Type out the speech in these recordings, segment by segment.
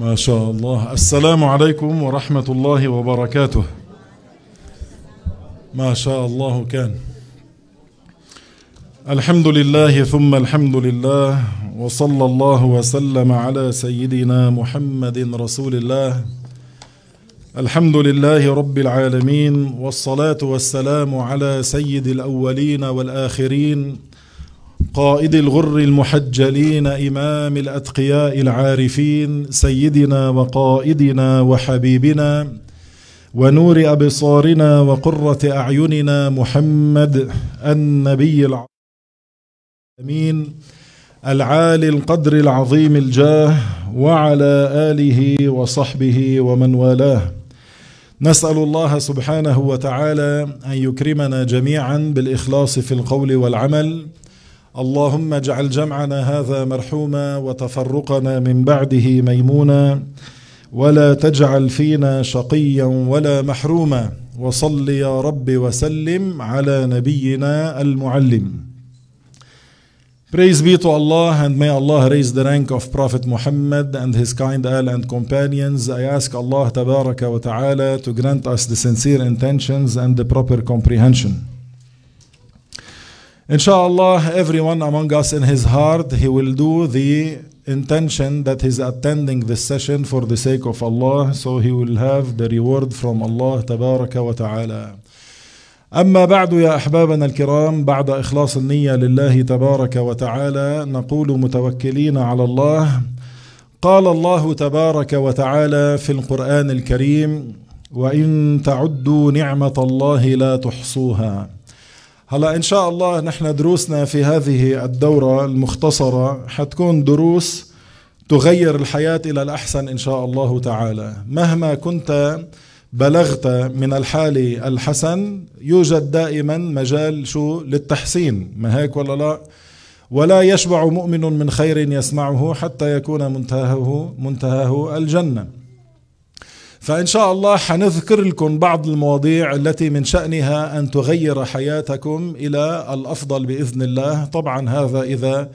ما شاء الله السلام عليكم ورحمة الله وبركاته ما شاء الله كان الحمد لله ثم الحمد لله وصلى الله وسلم على سيدنا محمد رسول الله الحمد لله رب العالمين والصلاة والسلام على سيد الأولين والآخرين قائد الغر المحجلين إمام الأتقياء العارفين سيدنا وقائدنا وحبيبنا ونور أبصارنا وقرة أعيننا محمد النبي العظيم العالي القدر العظيم الجاه وعلى آله وصحبه ومن والاه نسأل الله سبحانه وتعالى أن يكرمنا جميعا بالإخلاص في القول والعمل اللهم اجعل جمعنا هذا مرحوما وتفرقنا من بعده ميمونا ولا تجعل فينا شقيا ولا محروما وصل يا رب وسلم على نبينا المعلم Praise be to Allah and may Allah raise the rank of Prophet Muhammad and his kind al and companions. I ask Allah Tabaraka wa Ta'ala to grant us the sincere intentions and the proper comprehension. Inshallah, everyone among us in his heart, he will do the intention that he's attending this session for the sake of Allah, so he will have the reward from Allah تبارك وتعالى. أما بعد يا أحبابنا الكرام بعد إخلاص النية لله تبارك وتعالى نقول متوكلين على الله قال الله تبارك وتعالى في القرآن الكريم وإن تعدوا نعمة الله لا تحصوها هلا ان شاء الله نحن دروسنا في هذه الدوره المختصره حتكون دروس تغير الحياه الى الاحسن ان شاء الله تعالى مهما كنت بلغت من الحال الحسن يوجد دائما مجال شو للتحسين ما هيك ولا لا ولا يشبع مؤمن من خير يسمعه حتى يكون منتهاه منتهاه الجنه فإن شاء الله حنذكر لكم بعض المواضيع التي من شأنها أن تغير حياتكم إلى الأفضل بإذن الله طبعا هذا إذا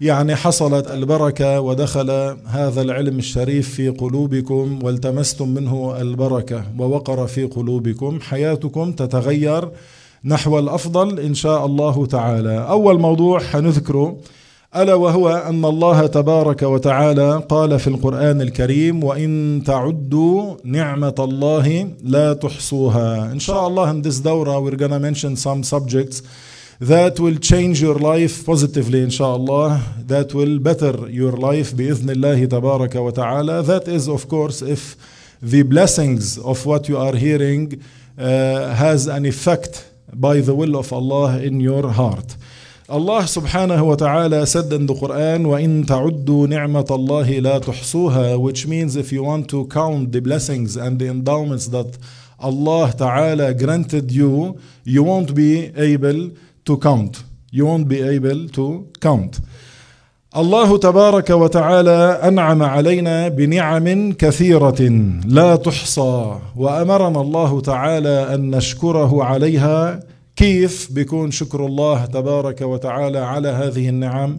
يعني حصلت البركة ودخل هذا العلم الشريف في قلوبكم والتمستم منه البركة ووقر في قلوبكم حياتكم تتغير نحو الأفضل إن شاء الله تعالى أول موضوع حنذكره الا وهو ان الله تبارك وتعالى قال في القران الكريم وان تعدوا نعمه الله لا تحصوها ان شاء الله in this دورة we're gonna mention some subjects that will change your life positively إن شاء الله that will better your life بإذن الله تبارك وتعالى that is of course if the blessings of what you are hearing uh, has an effect by the will of Allah in your heart الله سبحانه وتعالى said in the Quran, وَإِن تَعُدُّوا نِعْمَةَ اللَّهِ لَا تُحْصُوهَا Which means if you want to count the blessings and the endowments that Allah Ta'ala granted you, you won't be able to count. You won't be able to count. الله تبارك وتعالى انعم علينا بنعم كثيره لا تحصى وامرنا الله تعالى ان نشكره عليها كيف بيكون شكر الله تبارك وتعالى على هذه النعم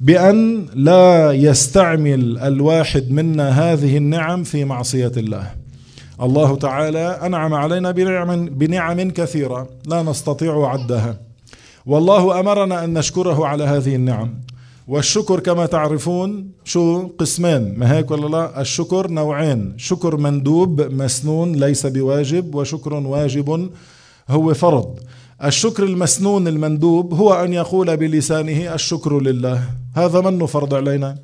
بأن لا يستعمل الواحد منا هذه النعم في معصية الله الله تعالى أنعم علينا بنعم, بنعم كثيرة لا نستطيع عدها والله أمرنا أن نشكره على هذه النعم والشكر كما تعرفون شو قسمين ما هيك ولا لا الشكر نوعين شكر مندوب مسنون ليس بواجب وشكر واجب هو فرض الشكر المسنون المندوب هو أن يقول بلسانه الشكر لله هذا منه فرض علينا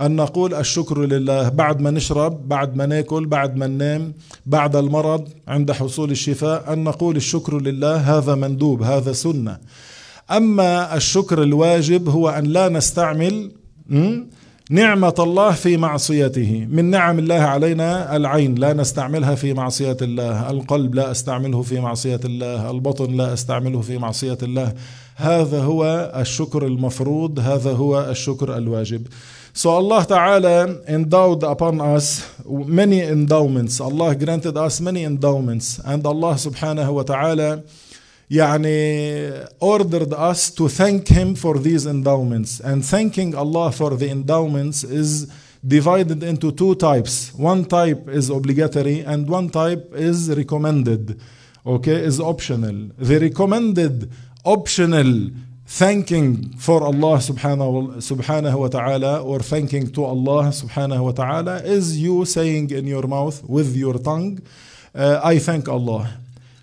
أن نقول الشكر لله بعد ما نشرب بعد ما ناكل بعد ما ننام بعد المرض عند حصول الشفاء أن نقول الشكر لله هذا مندوب هذا سنة أما الشكر الواجب هو أن لا نستعمل نعمة الله في معصيته من نعم الله علينا العين لا نستعملها في معصية الله القلب لا أستعمله في معصية الله البطن لا أستعمله في معصية الله هذا هو الشكر المفروض هذا هو الشكر الواجب So Allah Ta'ala endowed upon us many endowments. Allah granted us many endowments. And Allah Subhanahu wa Ta'ala يعني ordered us to thank him for these endowments and thanking Allah for the endowments is divided into two types one type is obligatory and one type is recommended okay is optional the recommended optional thanking for Allah subhanahu, subhanahu wa ta'ala or thanking to Allah subhanahu wa ta'ala is you saying in your mouth with your tongue uh, I thank Allah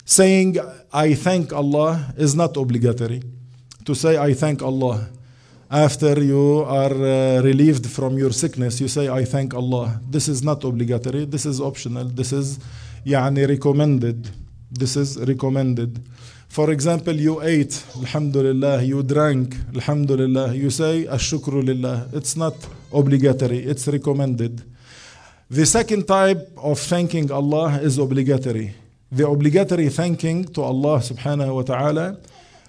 Saying, I thank Allah is not obligatory. To say, I thank Allah. After you are uh, relieved from your sickness, you say, I thank Allah. This is not obligatory. This is optional. This is يعني, recommended. This is recommended. For example, you ate, alhamdulillah, you drank, alhamdulillah, you say, ashukru lillah. It's not obligatory, it's recommended. The second type of thanking Allah is obligatory the obligatory thanking to Allah subhanahu wa ta'ala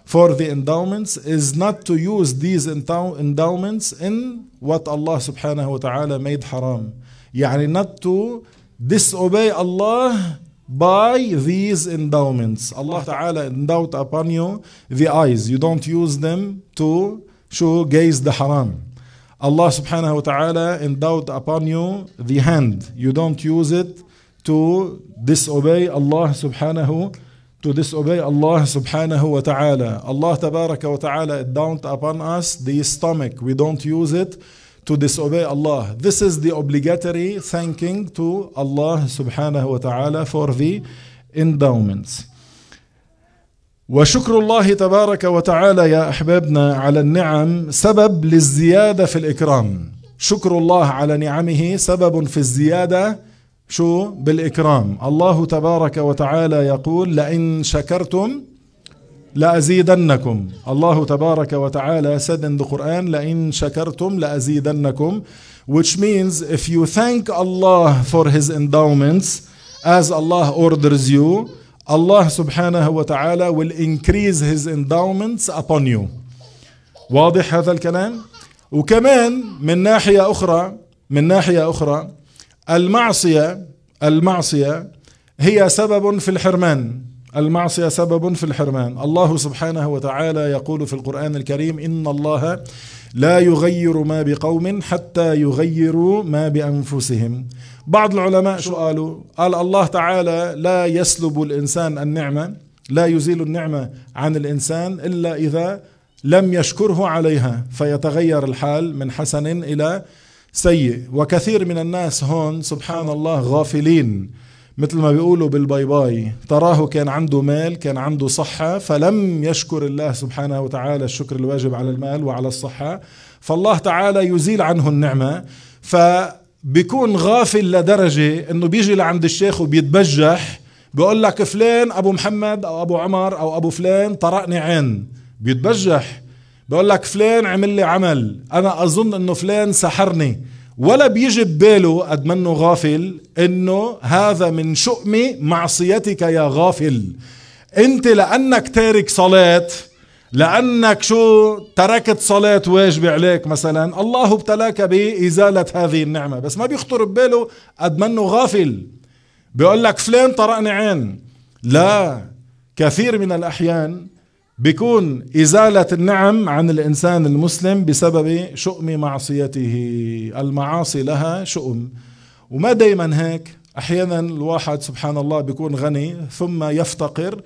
for the endowments is not to use these endowments in what Allah subhanahu wa ta'ala made haram. يعني not to disobey Allah by these endowments. Allah ta'ala endowed upon you the eyes. You don't use them to show gaze the haram. Allah subhanahu wa ta'ala endowed upon you the hand. You don't use it to disobey Allah subhanahu to disobey Allah subhanahu wa ta'ala. Allah tabaraka wa ta'ala dawned upon us the stomach. We don't use it to disobey Allah. This is the obligatory thanking to Allah subhanahu wa ta'ala for the endowments. وشكر الله تبارك وتعالى يا احبابنا على النعم سبب للزياده في الاكرام. شكر الله على نعمه سبب في الزياده شو بالإكرام الله تبارك وتعالى يقول لئن شكرتم لأزيدنكم الله تبارك وتعالى said in the Quran لئن شكرتم لأزيدنكم which means if you thank Allah for his endowments as Allah orders you Allah سبحانه وتعالى will increase his endowments upon you واضح هذا الكلام وكمان من ناحية أخرى من ناحية أخرى المعصية المعصية هي سبب في الحرمان المعصية سبب في الحرمان الله سبحانه وتعالى يقول في القرآن الكريم إن الله لا يغير ما بقوم حتى يغيروا ما بأنفسهم بعض العلماء شو قالوا قال الله تعالى لا يسلب الإنسان النعمة لا يزيل النعمة عن الإنسان إلا إذا لم يشكره عليها فيتغير الحال من حسن إلى سيء وكثير من الناس هون سبحان الله غافلين مثل ما بيقولوا بالباي باي تراه كان عنده مال كان عنده صحة فلم يشكر الله سبحانه وتعالى الشكر الواجب على المال وعلى الصحة فالله تعالى يزيل عنه النعمة فبيكون غافل لدرجة انه بيجي لعند الشيخ وبيتبجح بيقول لك فلان ابو محمد او ابو عمر او ابو فلان طرقني عين بيتبجح بقول لك فلان عمل لي عمل انا اظن انه فلان سحرني ولا بيجي بباله قد منه غافل انه هذا من شؤم معصيتك يا غافل انت لانك تارك صلاه لانك شو تركت صلاة واجبة عليك مثلا الله ابتلاك بإزالة هذه النعمة بس ما بيخطر بباله قد منه غافل بيقول لك فلان طرقني عين لا كثير من الأحيان بيكون إزالة النعم عن الإنسان المسلم بسبب شؤم معصيته المعاصي لها شؤم وما دايما هيك أحيانا الواحد سبحان الله بيكون غني ثم يفتقر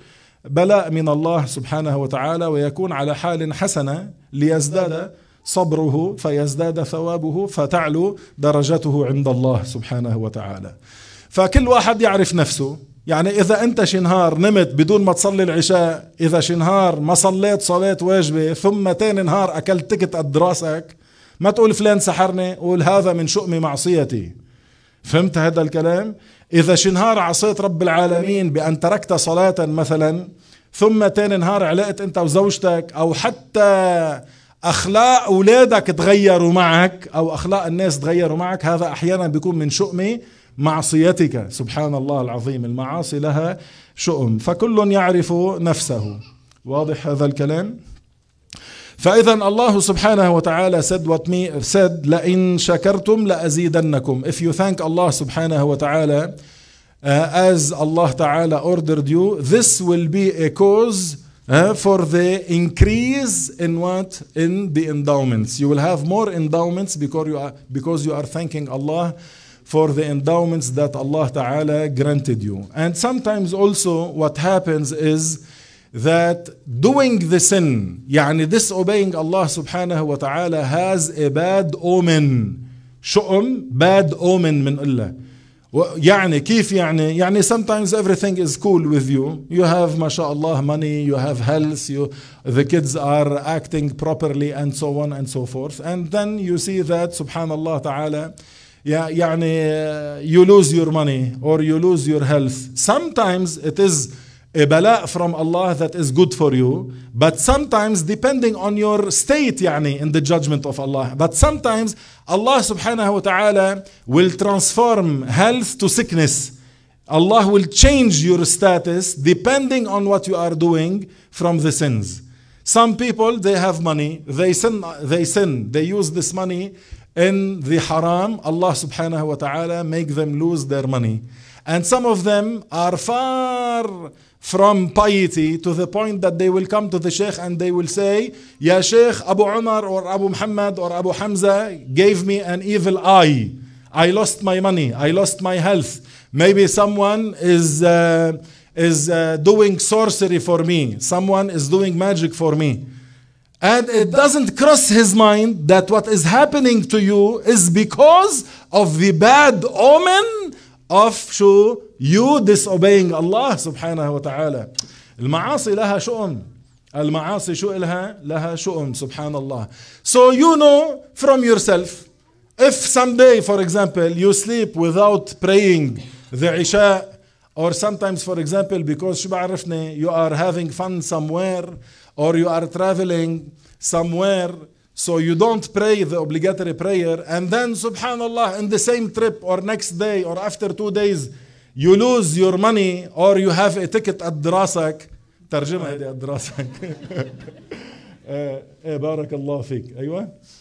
بلاء من الله سبحانه وتعالى ويكون على حال حسنة ليزداد صبره فيزداد ثوابه فتعلو درجته عند الله سبحانه وتعالى فكل واحد يعرف نفسه يعني إذا أنت شنهار نمت بدون ما تصلي العشاء إذا شنهار ما صليت صلاة واجبة ثم تاني نهار أكلت تكت قد راسك ما تقول فلان سحرني قول هذا من شؤم معصيتي فهمت هذا الكلام إذا شنهار عصيت رب العالمين بأن تركت صلاة مثلا ثم تاني نهار علقت أنت وزوجتك أو حتى أخلاق أولادك تغيروا معك أو أخلاق الناس تغيروا معك هذا أحيانا بيكون من شؤمي معصيتك سبحان الله العظيم المعاصي لها شؤم فكل يعرف نفسه واضح هذا الكلام فإذا الله سبحانه وتعالى said what me said لئن شكرتم لأزيدنكم if you thank Allah سبحانه وتعالى uh, as Allah تعالى ordered you this will be a cause uh, for the increase in what in the endowments you will have more endowments because you are because you are thanking Allah for the endowments that Allah Ta'ala granted you. And sometimes also what happens is that doing the sin, يعني disobeying Allah Subhanahu wa Ta'ala has a bad omen. شؤم bad omen من الله. يعني كيف يعني يعني sometimes everything is cool with you you have ما شاء الله money you have health you the kids are acting properly and so on and so forth and then you see that سبحان الله تعالى yeah, يعني, uh, you lose your money or you lose your health. Sometimes it is a bala from Allah that is good for you, but sometimes depending on your state يعني, in the judgment of Allah. But sometimes Allah subhanahu wa ta'ala will transform health to sickness. Allah will change your status depending on what you are doing from the sins. Some people they have money, they sin, they sin, they use this money in the haram, Allah subhanahu wa ta'ala make them lose their money. And some of them are far from piety to the point that they will come to the Sheikh and they will say, Ya Sheikh, Abu Umar or Abu Muhammad or Abu Hamza gave me an evil eye. I lost my money. I lost my health. Maybe someone is, uh, is uh, doing sorcery for me. Someone is doing magic for me. And it doesn't cross his mind that what is happening to you is because of the bad omen of شو you disobeying Allah سبحانه وتعالى المعاصي لها شؤم المعاصي شو إلها لها شؤم سبحان الله so you know from yourself if someday for example you sleep without praying the Isha or sometimes, for example, because you are having fun somewhere or you are traveling somewhere, so you don't pray the obligatory prayer, and then subhanAllah, in the same trip or next day or after two days, you lose your money or you have a ticket at Drasak. ترجمة هذه at بارك الله فيك أيوة